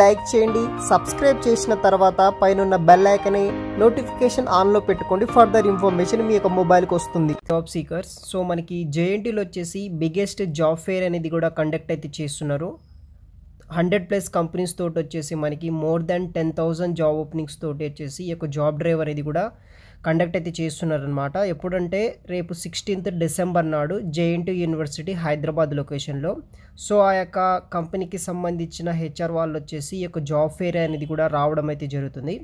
like చేయండి subscribe చేసిన తర్వాత పైన బెల్ ఐకనే నోటిఫికేషన్ ఆన్లో పెట్టుకోండి ఫర్దర్ ఇన్ఫర్మేషన్ మీ యొక్క మొబైల్కి వస్తుంది జాబ్ సీకర్స్ సో మనకి జేఎన్టీలో వచ్చేసి బిగ్గెస్ట్ జాబ్ ఫేర్ అనేది కూడా కండక్ట్ అయితే చేస్తున్నారు హండ్రెడ్ ప్లస్ కంపెనీస్ తోటి వచ్చేసి మనకి more than ten thousand job openings తోటి వచ్చేసి ఈ యొక్క జాబ్ డ్రైవర్ అనేది కూడా కండక్ట్ అయితే చేస్తున్నారనమాట ఎప్పుడంటే రేపు సిక్స్టీన్త్ డిసెంబర్ నాడు జేఎన్టీ యూనివర్సిటీ హైదరాబాద్ లొకేషన్లో సో ఆ యొక్క కంపెనీకి సంబంధించిన హెచ్ఆర్ వాళ్ళు వచ్చేసి ఈ యొక్క జాబ్ ఫేర్ అనేది కూడా రావడం అయితే జరుగుతుంది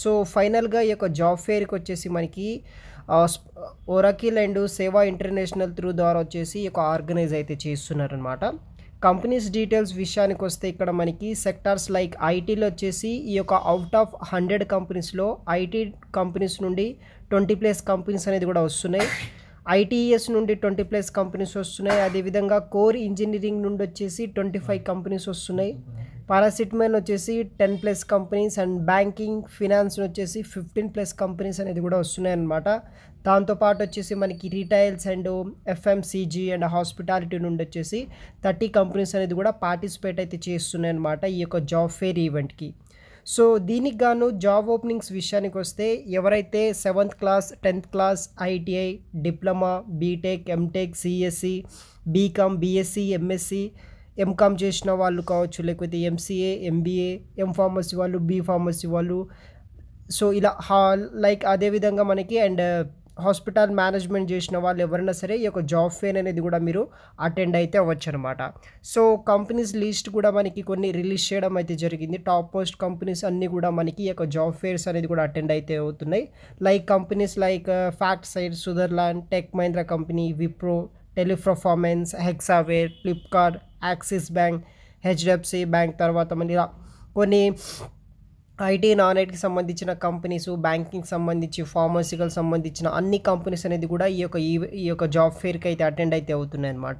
సో ఫైనల్గా ఈ యొక్క జాబ్ ఫేర్కి వచ్చేసి మనకి Oracle and Seva international through ద్వారా వచ్చేసి ఈ యొక్క ఆర్గనైజ్ అయితే చేస్తున్నారనమాట కంపెనీస్ డీటెయిల్స్ విషయానికి వస్తే ఇక్కడ మనకి సెక్టార్స్ లైక్ ఐటీలో వచ్చేసి ఈ యొక్క అవుట్ ఆఫ్ హండ్రెడ్ కంపెనీస్లో ఐటీ కంపెనీస్ నుండి ట్వంటీ ప్లేస్ కంపెనీస్ అనేది కూడా వస్తున్నాయి ఐటీఎస్ నుండి ట్వంటీ ప్లస్ కంపెనీస్ వస్తున్నాయి అదేవిధంగా కోర్ ఇంజనీరింగ్ నుండి వచ్చేసి ట్వంటీ ఫైవ్ కంపెనీస్ వస్తున్నాయి పారాసిట్మెన్ వచ్చేసి ten plus companies and banking finance వచ్చేసి ఫిఫ్టీన్ ప్లస్ కంపెనీస్ అనేది కూడా వస్తున్నాయన్నమాట దాంతోపాటు వచ్చేసి మనకి retails and FMCG and hospitality నుండి వచ్చేసి థర్టీ కంపెనీస్ అనేది కూడా పార్టిసిపేట్ అయితే చేస్తున్నాయి అనమాట ఈ యొక్క జాబ్ ఫేర్ ఈవెంట్కి సో దీనికి గాను జాబ్ ఓపెనింగ్స్ విషయానికి వస్తే ఎవరైతే seventh class tenth class ITI diploma BTech MTech CSC BCom BSc MSc MCom చేసిన వాళ్ళు కావచ్చు లేకపోతే ఎంసీఏ ఎంబీఏ ఎం ఫార్మసీ వాళ్ళు బీ ఫార్మసీ వాళ్ళు సో ఇలా హా లైక్ అదేవిధంగా మనకి అండ్ హాస్పిటల్ మేనేజ్మెంట్ చేసిన వాళ్ళు ఎవరైనా సరే ఈ యొక్క జాబ్ ఫేర్ అనేది కూడా మీరు అటెండ్ అయితే అవ్వచ్చు అనమాట సో కంపెనీస్ లిస్ట్ కూడా మనకి కొన్ని రిలీజ్ చేయడం అయితే జరిగింది టాప్ మోస్ట్ కంపెనీస్ అన్నీ కూడా మనకి ఈ యొక్క జాబ్ ఫేర్స్ అనేది కూడా అటెండ్ అయితే అవుతున్నాయి like companies like FactSet Sutherland tech Mahindra company Wipro Teleperformance Hexaware Flipkart Axis bank HDFC bank తర్వాత మళ్ళీ కొన్ని ఐటీ నాన్ ఐటీకి సంబంధించిన కంపెనీస్ బ్యాంకింగ్ సంబంధించి ఫార్మసీకి సంబంధించిన అన్ని కంపెనీస్ అనేది కూడా ఈ యొక్క ఈ యొక్క జాబ్ ఫేర్కి అయితే అటెండ్ అయితే అవుతున్నాయి అనమాట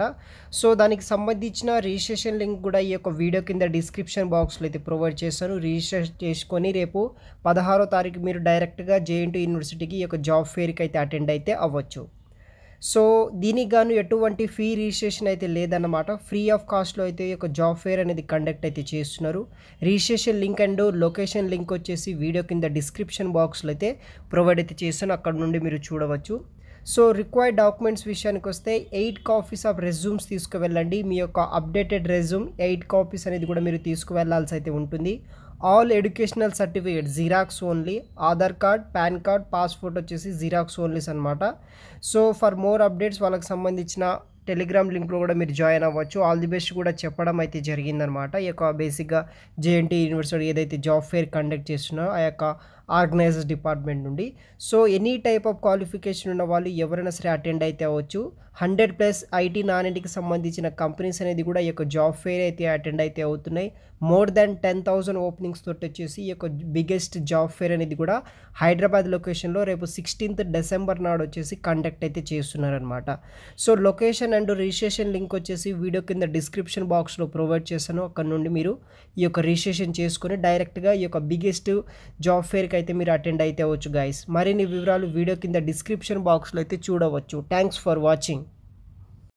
సో దానికి సంబంధించిన రిజిస్ట్రేషన్ లింక్ కూడా ఈ యొక్క వీడియో కింద డిస్క్రిప్షన్ బాక్స్లో అయితే ప్రొవైడ్ చేస్తాను రిజిస్టర్ చేసుకొని రేపు పదహారో తారీఖు మీరు డైరెక్ట్గా జేఎన్టీ యూనివర్సిటీకి ఈ యొక్క జాబ్ ఫేర్కి అయితే అటెండ్ అయితే అవ్వచ్చు సో దీనికి గాను ఎటువంటి ఫీ రిజిస్ట్రేషన్ అయితే లేదన్నమాట ఫ్రీ ఆఫ్ కాస్ట్లో అయితే ఒక జాబ్ ఫేర్ అనేది కండక్ట్ అయితే చేస్తున్నారు registration link and location link వచ్చేసి వీడియో కింద డిస్క్రిప్షన్ బాక్స్లో అయితే ప్రొవైడ్ అయితే చేస్తాను అక్కడ నుండి మీరు చూడవచ్చు సో రిక్వైర్డ్ డాక్యుమెంట్స్ విషయానికి వస్తే ఎయిట్ కాపీస్ ఆఫ్ రెజ్యూమ్స్ తీసుకువెళ్ళండి మీ యొక్క అప్డేటెడ్ రెజ్యూమ్ ఎయిట్ కాపీస్ అనేది కూడా మీరు తీసుకువెళ్లాల్సి అయితే ఉంటుంది all educational certificate xerox only Aadhaar card PAN card passport వచ్చేసి జిరాక్స్ ఓన్లీస్ అనమాట సో ఫర్ మోర్ అప్డేట్స్ వాళ్ళకి సంబంధించిన టెలిగ్రామ్ లింక్లో కూడా మీరు జాయిన్ అవ్వచ్చు ఆల్ ది బెస్ట్ కూడా చెప్పడం అయితే జరిగిందనమాట ఈ యొక్క బేసిక్గా జేఎన్టీ యూనివర్సిటీ ఏదైతే జాబ్ ఫేర్ కండక్ట్ చేస్తున్నారో ఆ యొక్క ఆర్గనైజర్స్ డిపార్ట్మెంట్ నుండి so any type of qualification ఉన్న వాళ్ళు ఎవరైనా సరే అటెండ్ అయితే అవ్వచ్చు హండ్రెడ్ ప్లస్ ఐటీ నాన్ సంబంధించిన కంపెనీస్ అనేది కూడా ఈ యొక్క జాబ్ ఫెయిర్ అయితే అటెండ్ అయితే అవుతున్నాయి more than ten thousand openings తోటి వచ్చేసి ఈ యొక్క బిగ్గెస్ట్ జాబ్ ఫెయిర్ అనేది కూడా హైదరాబాద్ లొకేషన్లో రేపు సిక్స్టీన్త్ డిసెంబర్ నాడు వచ్చేసి కండక్ట్ అయితే చేస్తున్నారనమాట so location and registration link వచ్చేసి వీడియో కింద డిస్క్రిప్షన్ బాక్స్లో ప్రొవైడ్ చేశాను అక్కడ నుండి మీరు ఈ యొక్క రిజిస్ట్రేషన్ చేసుకొని డైరెక్ట్గా ఈ యొక్క బిగ్గెస్ట్ జాబ్ ఫెయిర్కి అయితే మీరు అటెండ్ అయితే అవ్వచ్చు గాయస్ మరిన్ని వివరాలు వీడియో కింద డిస్క్రిప్షన్ బాక్స్లో అయితే చూడవచ్చు థ్యాంక్స్ ఫర్ వాచింగ్